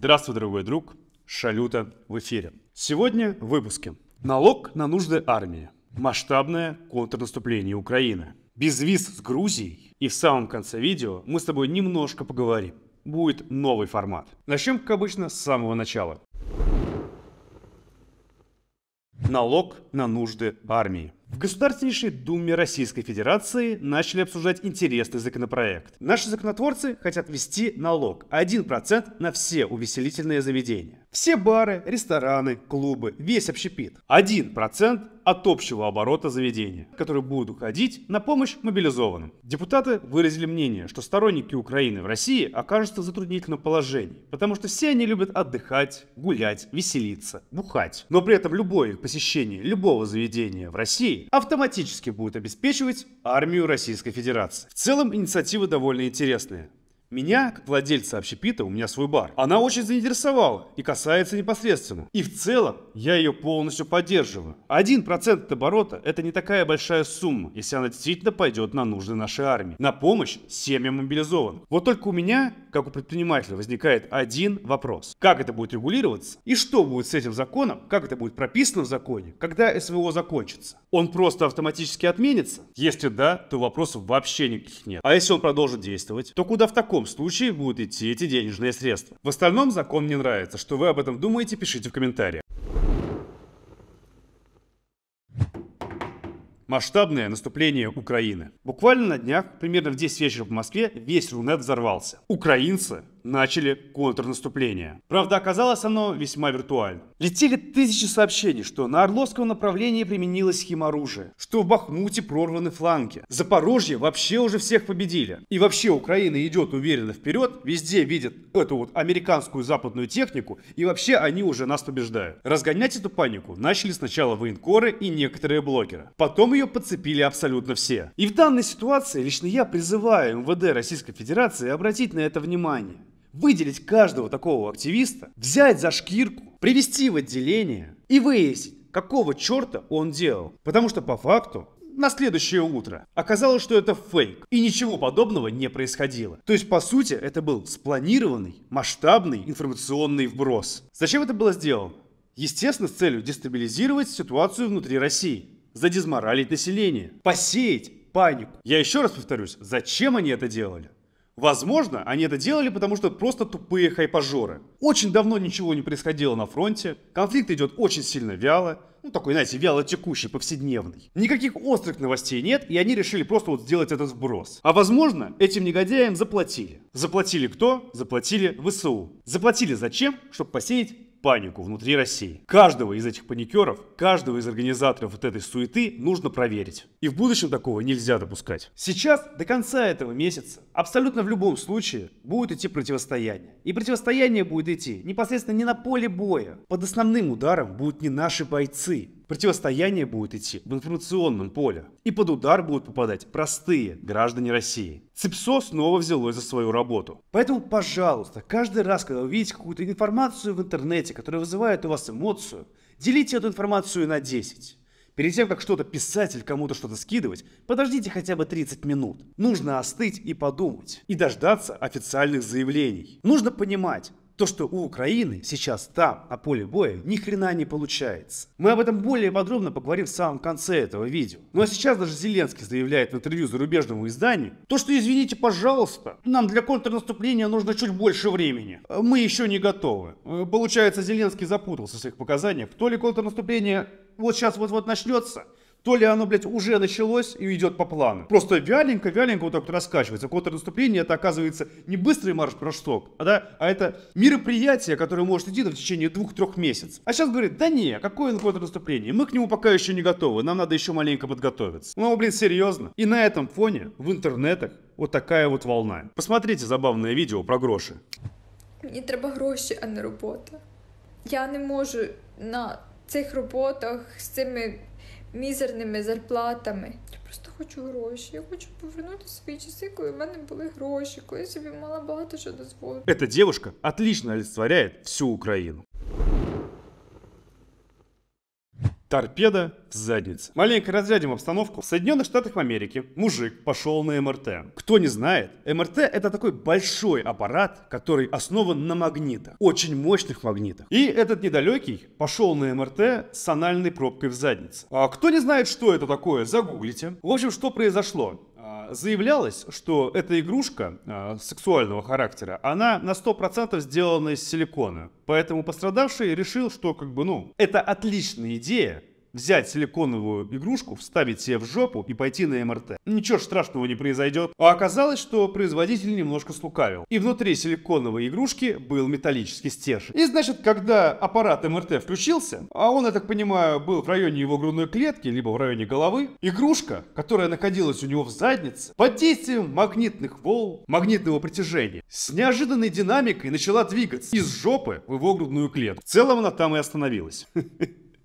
Здравствуй, дорогой друг. Шалюта в эфире. Сегодня в выпуске. Налог на нужды армии. Масштабное контрнаступление Украины. Без виз с Грузией. И в самом конце видео мы с тобой немножко поговорим. Будет новый формат. Начнем, как обычно, с самого начала. Налог на нужды армии. В Государственнейшей Думе Российской Федерации начали обсуждать интересный законопроект. Наши законотворцы хотят ввести налог 1% на все увеселительные заведения. Все бары, рестораны, клубы, весь общепит. 1% от общего оборота заведения, которые будут уходить на помощь мобилизованным. Депутаты выразили мнение, что сторонники Украины в России окажутся в затруднительном положении, потому что все они любят отдыхать, гулять, веселиться, бухать. Но при этом любое их посещение любого заведения в России автоматически будет обеспечивать армию Российской Федерации. В целом инициатива довольно интересная. Меня, как владельца общепита, у меня свой бар. Она очень заинтересовала и касается непосредственно. И в целом я ее полностью поддерживаю. Один процент от оборота – это не такая большая сумма, если она действительно пойдет на нужды нашей армии. На помощь семьям мобилизован. Вот только у меня, как у предпринимателя, возникает один вопрос. Как это будет регулироваться? И что будет с этим законом? Как это будет прописано в законе? Когда СВО закончится? Он просто автоматически отменится? Если да, то вопросов вообще никаких нет. А если он продолжит действовать, то куда в таком каком случае будут идти эти денежные средства. В остальном закон мне нравится. Что вы об этом думаете, пишите в комментариях. масштабное наступление Украины. Буквально на днях, примерно в 10 вечера по Москве, весь Рунет взорвался. Украинцы начали контрнаступление. Правда, оказалось оно весьма виртуально. Летели тысячи сообщений, что на Орловском направлении применилось химоружие, что в Бахмуте прорваны фланги. Запорожье вообще уже всех победили. И вообще Украина идет уверенно вперед, везде видят эту вот американскую западную технику, и вообще они уже нас побеждают. Разгонять эту панику начали сначала военкоры и некоторые блогеры. Потом ее подцепили абсолютно все. И в данной ситуации лично я призываю МВД Российской Федерации обратить на это внимание выделить каждого такого активиста, взять за шкирку, привести в отделение и выяснить, какого черта он делал. Потому что по факту на следующее утро. Оказалось, что это фейк, и ничего подобного не происходило. То есть, по сути, это был спланированный, масштабный информационный вброс. Зачем это было сделано? Естественно, с целью дестабилизировать ситуацию внутри России, задизморалить население, посеять панику. Я еще раз повторюсь, зачем они это делали? Возможно, они это делали, потому что просто тупые хайпажоры. Очень давно ничего не происходило на фронте, конфликт идет очень сильно вяло, ну такой, знаете, вяло текущий, повседневный. Никаких острых новостей нет, и они решили просто вот сделать этот сброс. А возможно, этим негодяям заплатили. Заплатили кто? Заплатили ВСУ. Заплатили зачем? Чтобы посеять панику внутри России. Каждого из этих паникеров, каждого из организаторов вот этой суеты нужно проверить. И в будущем такого нельзя допускать. Сейчас, до конца этого месяца, абсолютно в любом случае будет идти противостояние. И противостояние будет идти непосредственно не на поле боя. Под основным ударом будут не наши бойцы, Противостояние будет идти в информационном поле. И под удар будут попадать простые граждане России. ЦИПСО снова взялось за свою работу. Поэтому, пожалуйста, каждый раз, когда вы видите какую-то информацию в интернете, которая вызывает у вас эмоцию, делите эту информацию на 10. Перед тем, как что-то писать или кому-то что-то скидывать, подождите хотя бы 30 минут. Нужно остыть и подумать. И дождаться официальных заявлений. Нужно понимать, то, что у Украины сейчас там, на поле боя, ни хрена не получается. Мы об этом более подробно поговорим в самом конце этого видео. Ну а сейчас даже Зеленский заявляет в интервью зарубежному изданию, то, что извините, пожалуйста, нам для контрнаступления нужно чуть больше времени. Мы еще не готовы. Э, получается, Зеленский запутался в своих показаниях. То ли контрнаступление вот сейчас вот-вот начнется, то ли оно, блядь, уже началось и идет по плану. Просто вяленько, вяленько вот так вот раскачивается. Контрнаступление это оказывается не быстрый марш-прошток, а, да, а это мероприятие, которое может идти в течение двух-трех месяцев. А сейчас говорит, да не, какое контрнаступление? Мы к нему пока еще не готовы, нам надо еще маленько подготовиться. Ну, блин, серьезно. И на этом фоне в интернетах вот такая вот волна. Посмотрите забавное видео про гроші. Мне треба гроші, а не работа. Я не можу на цих работах с цими мізерними зарплатами. Я просто хочу гроші. Я хочу повернути свої часи, коли в мене були гроші, коли я собі мала багато що дозволити. Эта девушка отлично олицетворяет всю Україну. Торпеда в задницу. Маленько разрядим обстановку. В Соединенных Штатах Америки мужик пошел на МРТ. Кто не знает, МРТ это такой большой аппарат, который основан на магнитах. Очень мощных магнитах. И этот недалекий пошел на МРТ с анальной пробкой в заднице. А кто не знает, что это такое, загуглите. В общем, что произошло? заявлялось, что эта игрушка а, сексуального характера, она на 100% сделана из силикона. Поэтому пострадавший решил, что как бы, ну, это отличная идея, взять силиконовую игрушку, вставить себе в жопу и пойти на МРТ. Ничего страшного не произойдет. А оказалось, что производитель немножко слукавил. И внутри силиконовой игрушки был металлический стержень. И значит, когда аппарат МРТ включился, а он, я так понимаю, был в районе его грудной клетки, либо в районе головы, игрушка, которая находилась у него в заднице, под действием магнитных волн, магнитного притяжения, с неожиданной динамикой начала двигаться из жопы в его грудную клетку. В целом она там и остановилась.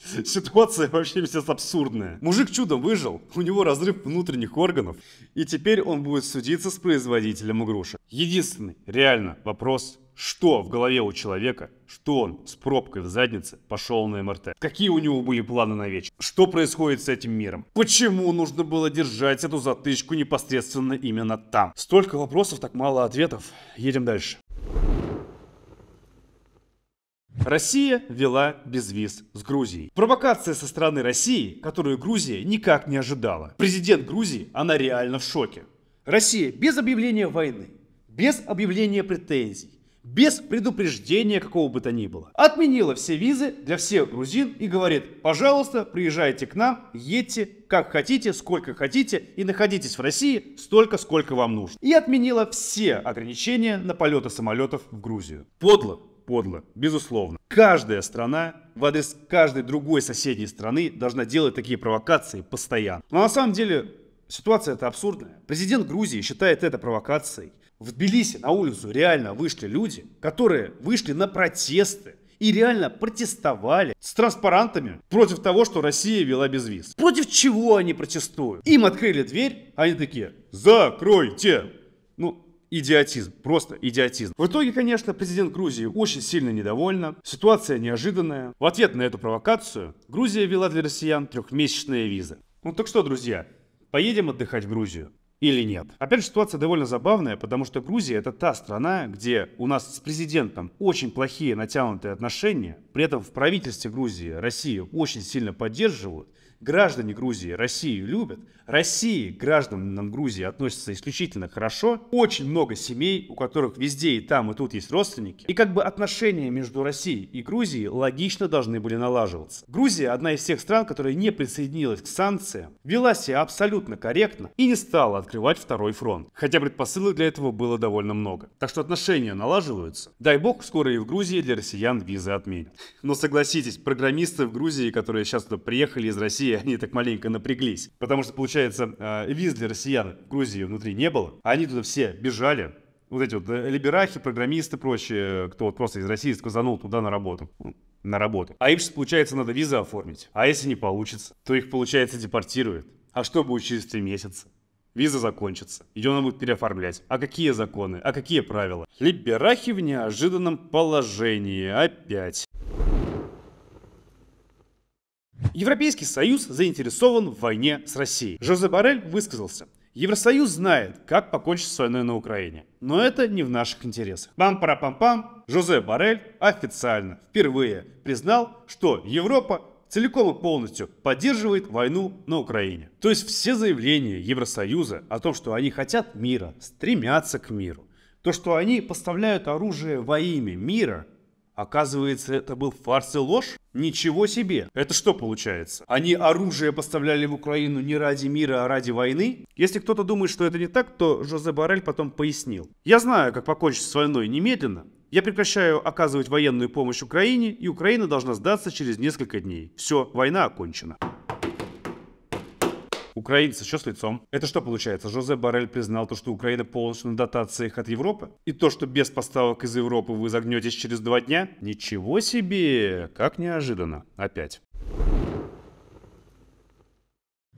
Ситуация вообще сейчас абсурдная. Мужик чудом выжил, у него разрыв внутренних органов, и теперь он будет судиться с производителем игрушек. Единственный, реально, вопрос, что в голове у человека, что он с пробкой в заднице пошел на МРТ. Какие у него были планы на вечер? Что происходит с этим миром? Почему нужно было держать эту затычку непосредственно именно там? Столько вопросов, так мало ответов. Едем дальше. Россия вела безвиз с Грузией. Провокация со стороны России, которую Грузия никак не ожидала. Президент Грузии, она реально в шоке. Россия без объявления войны, без объявления претензий, без предупреждения какого бы то ни было. Отменила все визы для всех грузин и говорит, пожалуйста, приезжайте к нам, едьте как хотите, сколько хотите и находитесь в России столько, сколько вам нужно. И отменила все ограничения на полеты самолетов в Грузию. Подло, подло, безусловно. Каждая страна в адрес каждой другой соседней страны должна делать такие провокации постоянно. Но на самом деле ситуация это абсурдная. Президент Грузии считает это провокацией. В Тбилиси на улицу реально вышли люди, которые вышли на протесты и реально протестовали с транспарантами против того, что Россия вела без виз. Против чего они протестуют? Им открыли дверь, они такие, закройте. Ну, идиотизм, просто идиотизм. В итоге, конечно, президент Грузии очень сильно недовольна, ситуация неожиданная. В ответ на эту провокацию Грузия ввела для россиян трехмесячные визы. Ну так что, друзья, поедем отдыхать в Грузию? или нет. Опять же, ситуация довольно забавная, потому что Грузия это та страна, где у нас с президентом очень плохие натянутые отношения, при этом в правительстве Грузии Россию очень сильно поддерживают, Граждане Грузии Россию любят. России гражданам Грузии относятся исключительно хорошо. Очень много семей, у которых везде и там, и тут есть родственники. И как бы отношения между Россией и Грузией логично должны были налаживаться. Грузия одна из тех стран, которая не присоединилась к санкциям, вела себя абсолютно корректно и не стала открывать второй фронт. Хотя предпосылок для этого было довольно много. Так что отношения налаживаются. Дай бог, скоро и в Грузии для россиян визы отменят. Но согласитесь, программисты в Грузии, которые сейчас туда приехали из России, России, они так маленько напряглись. Потому что, получается, а, виз для россиян в Грузии внутри не было. Они туда все бежали, вот эти вот э, либерахи, программисты, прочие, кто вот просто из России сказанул туда на работу. На работу. А им сейчас, получается, надо визу оформить. А если не получится, то их, получается, депортируют. А что будет через три месяца? Виза закончится. Ее надо будет переоформлять. А какие законы? А какие правила? Либерахи в неожиданном положении. Опять. Европейский Союз заинтересован в войне с Россией. Жозе Барель высказался. Евросоюз знает, как покончить с войной на Украине. Но это не в наших интересах. Пам-пара-пам-пам, Жозе Барель официально впервые признал, что Европа целиком и полностью поддерживает войну на Украине. То есть все заявления Евросоюза о том, что они хотят мира, стремятся к миру, то, что они поставляют оружие во имя мира, Оказывается, это был фарс и ложь? Ничего себе! Это что получается? Они оружие поставляли в Украину не ради мира, а ради войны? Если кто-то думает, что это не так, то Жозе Барель потом пояснил. Я знаю, как покончить с войной немедленно. Я прекращаю оказывать военную помощь Украине, и Украина должна сдаться через несколько дней. Все, война окончена. Украинцы что с лицом? Это что получается? Жозе Барель признал то, что Украина полностью на дотациях от Европы? И то, что без поставок из Европы вы загнетесь через два дня? Ничего себе! Как неожиданно. Опять.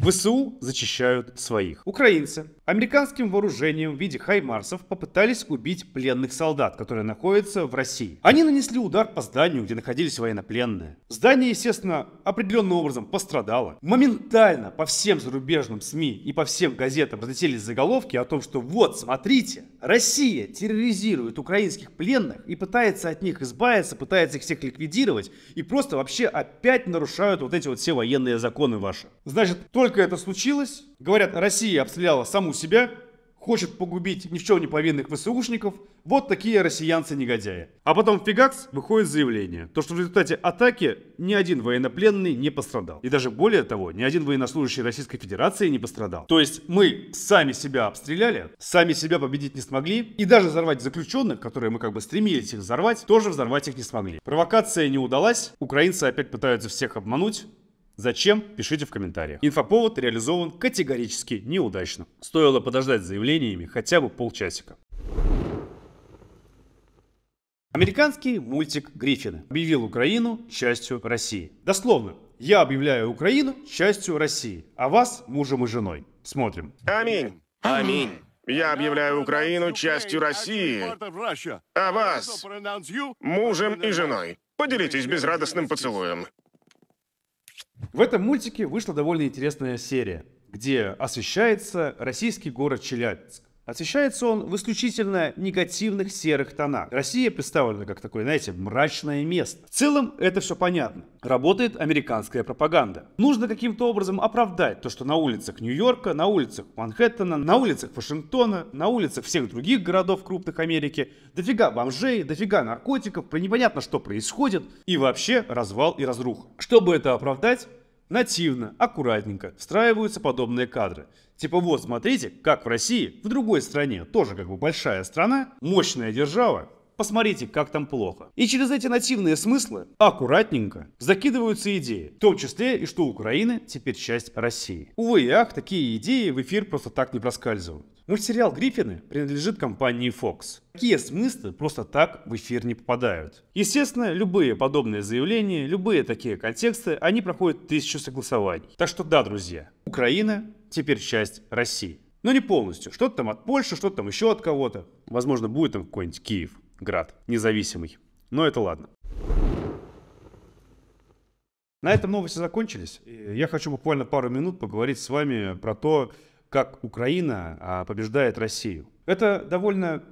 ВСУ зачищают своих. Украинцы американским вооружением в виде хаймарсов попытались убить пленных солдат, которые находятся в России. Они нанесли удар по зданию, где находились военнопленные. Здание, естественно, определенным образом пострадало. Моментально по всем зарубежным СМИ и по всем газетам разлетелись заголовки о том, что вот, смотрите, Россия терроризирует украинских пленных и пытается от них избавиться, пытается их всех ликвидировать и просто вообще опять нарушают вот эти вот все военные законы ваши. Значит, только только это случилось, говорят, Россия обстреляла саму себя, хочет погубить ни в чем не повинных ВСУшников, вот такие россиянцы-негодяи. А потом в Фигакс выходит заявление, то что в результате атаки ни один военнопленный не пострадал. И даже более того, ни один военнослужащий Российской Федерации не пострадал. То есть мы сами себя обстреляли, сами себя победить не смогли, и даже взорвать заключенных, которые мы как бы стремились их взорвать, тоже взорвать их не смогли. Провокация не удалась, украинцы опять пытаются всех обмануть, Зачем? Пишите в комментариях. Инфоповод реализован категорически неудачно. Стоило подождать с заявлениями хотя бы полчасика. Американский мультик Гриффины объявил Украину частью России. Дословно, я объявляю Украину частью России, а вас мужем и женой. Смотрим. Аминь. Аминь. Я объявляю Украину частью России, а вас мужем и женой. Поделитесь безрадостным поцелуем. В этом мультике вышла довольно интересная серия, где освещается российский город Челябинск. Освещается он в исключительно негативных серых тонах. Россия представлена как такое, знаете, мрачное место. В целом это все понятно. Работает американская пропаганда. Нужно каким-то образом оправдать то, что на улицах Нью-Йорка, на улицах Манхэттена, на улицах Вашингтона, на улицах всех других городов крупных Америки дофига бомжей, дофига наркотиков, непонятно что происходит и вообще развал и разруха. Чтобы это оправдать, Нативно, аккуратненько встраиваются подобные кадры. Типа вот смотрите, как в России, в другой стране, тоже как бы большая страна, мощная держава, посмотрите, как там плохо. И через эти нативные смыслы аккуратненько закидываются идеи, в том числе и что Украина теперь часть России. Увы и ах, такие идеи в эфир просто так не проскальзывают. Мультсериал «Гриффины» принадлежит компании Fox. Такие смыслы просто так в эфир не попадают. Естественно, любые подобные заявления, любые такие контексты, они проходят тысячу согласований. Так что да, друзья, Украина теперь часть России. Но не полностью. Что-то там от Польши, что-то там еще от кого-то. Возможно, будет там какой-нибудь Киев град независимый. Но это ладно. На этом новости закончились. Я хочу буквально пару минут поговорить с вами про то, как Украина а, побеждает Россию. Это довольно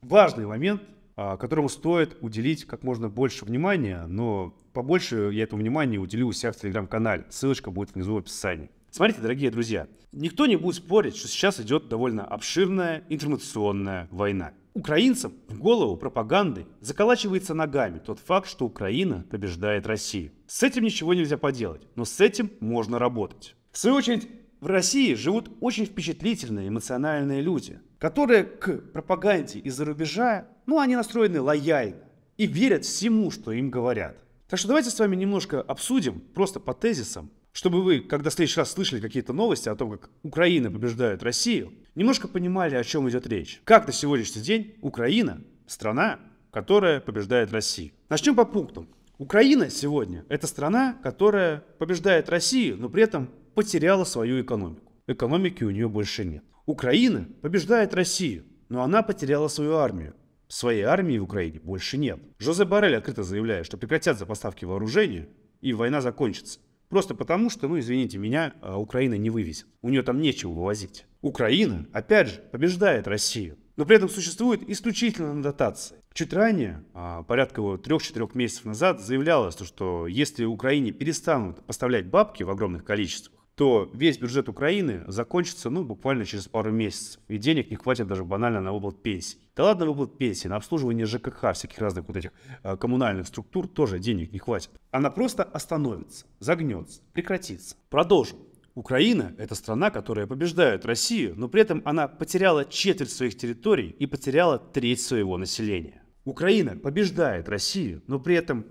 важный момент, а, которому стоит уделить как можно больше внимания, но побольше я этого внимания уделю у себя в телеграм-канале. Ссылочка будет внизу в описании. Смотрите, дорогие друзья, никто не будет спорить, что сейчас идет довольно обширная информационная война. Украинцам в голову пропаганды заколачивается ногами тот факт, что Украина побеждает Россию. С этим ничего нельзя поделать, но с этим можно работать. В свою очередь, в России живут очень впечатлительные эмоциональные люди, которые к пропаганде из-за рубежа, ну, они настроены лояльно и верят всему, что им говорят. Так что давайте с вами немножко обсудим, просто по тезисам, чтобы вы, когда в следующий раз слышали какие-то новости о том, как Украина побеждает Россию, немножко понимали, о чем идет речь. Как на сегодняшний день Украина – страна, которая побеждает Россию. Начнем по пунктам. Украина сегодня – это страна, которая побеждает Россию, но при этом потеряла свою экономику. Экономики у нее больше нет. Украина побеждает Россию, но она потеряла свою армию. Своей армии в Украине больше нет. Жозе Барель открыто заявляет, что прекратятся поставки вооружения и война закончится. Просто потому, что, ну, извините меня, а, Украина не вывезет. У нее там нечего вывозить. Украина, опять же, побеждает Россию. Но при этом существует исключительно на дотации. Чуть ранее, а, порядка 3-4 месяцев назад, заявлялось, что если Украине перестанут поставлять бабки в огромных количествах, то весь бюджет Украины закончится, ну, буквально через пару месяцев. И денег не хватит даже банально на выплат пенсий. Да ладно выплат пенсии, на обслуживание ЖКХ, всяких разных вот этих э, коммунальных структур тоже денег не хватит. Она просто остановится, загнется, прекратится. Продолжим. Украина – это страна, которая побеждает Россию, но при этом она потеряла четверть своих территорий и потеряла треть своего населения. Украина побеждает Россию, но при этом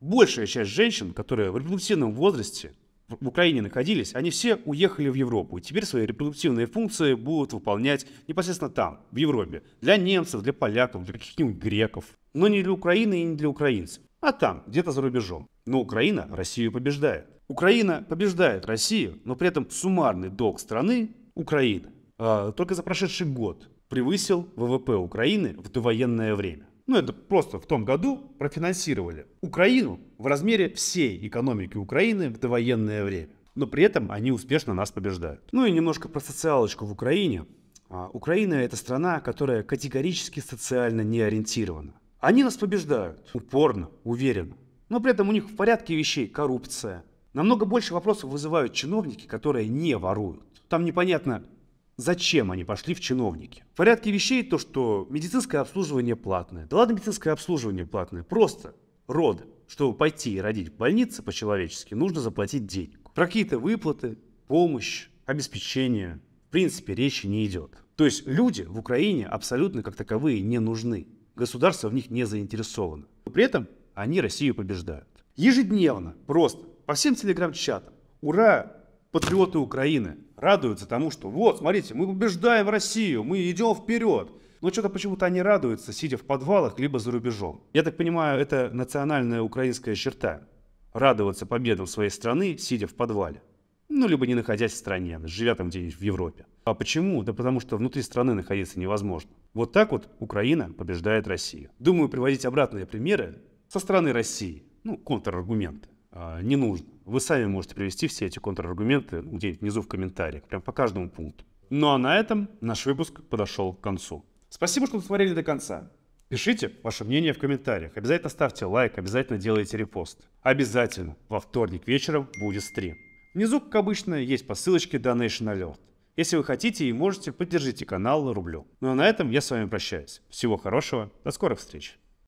большая часть женщин, которые в репродуктивном возрасте в Украине находились, они все уехали в Европу. И теперь свои репродуктивные функции будут выполнять непосредственно там, в Европе. Для немцев, для поляков, для каких-нибудь греков. Но не для Украины и не для украинцев. А там, где-то за рубежом. Но Украина Россию побеждает. Украина побеждает Россию, но при этом суммарный долг страны Украины э, а, только за прошедший год превысил ВВП Украины в довоенное время ну это просто в том году, профинансировали Украину в размере всей экономики Украины в довоенное время. Но при этом они успешно нас побеждают. Ну и немножко про социалочку в Украине. А, Украина это страна, которая категорически социально не ориентирована. Они нас побеждают упорно, уверенно. Но при этом у них в порядке вещей коррупция. Намного больше вопросов вызывают чиновники, которые не воруют. Там непонятно, Зачем они пошли в чиновники? В порядке вещей то, что медицинское обслуживание платное. Да ладно медицинское обслуживание платное, просто роды. Чтобы пойти и родить в больнице по-человечески, нужно заплатить денег. Про какие-то выплаты, помощь, обеспечение, в принципе, речи не идет. То есть люди в Украине абсолютно как таковые не нужны. Государство в них не заинтересовано. Но при этом они Россию побеждают. Ежедневно, просто, по всем телеграм-чатам. Ура! патриоты Украины радуются тому, что вот, смотрите, мы побеждаем Россию, мы идем вперед. Но что-то почему-то они радуются, сидя в подвалах, либо за рубежом. Я так понимаю, это национальная украинская черта. Радоваться победам своей страны, сидя в подвале. Ну, либо не находясь в стране, живя там где-нибудь в Европе. А почему? Да потому что внутри страны находиться невозможно. Вот так вот Украина побеждает Россию. Думаю, приводить обратные примеры со стороны России, ну, контраргументы, а, не нужно. Вы сами можете привести все эти контраргументы где-нибудь внизу в комментариях, прям по каждому пункту. Ну а на этом наш выпуск подошел к концу. Спасибо, что досмотрели до конца. Пишите ваше мнение в комментариях. Обязательно ставьте лайк, обязательно делайте репост. Обязательно. Во вторник вечером будет стрим. Внизу, как обычно, есть по ссылочке Donation Alert. Если вы хотите и можете, поддержите канал рублю. Ну а на этом я с вами прощаюсь. Всего хорошего, до скорых встреч.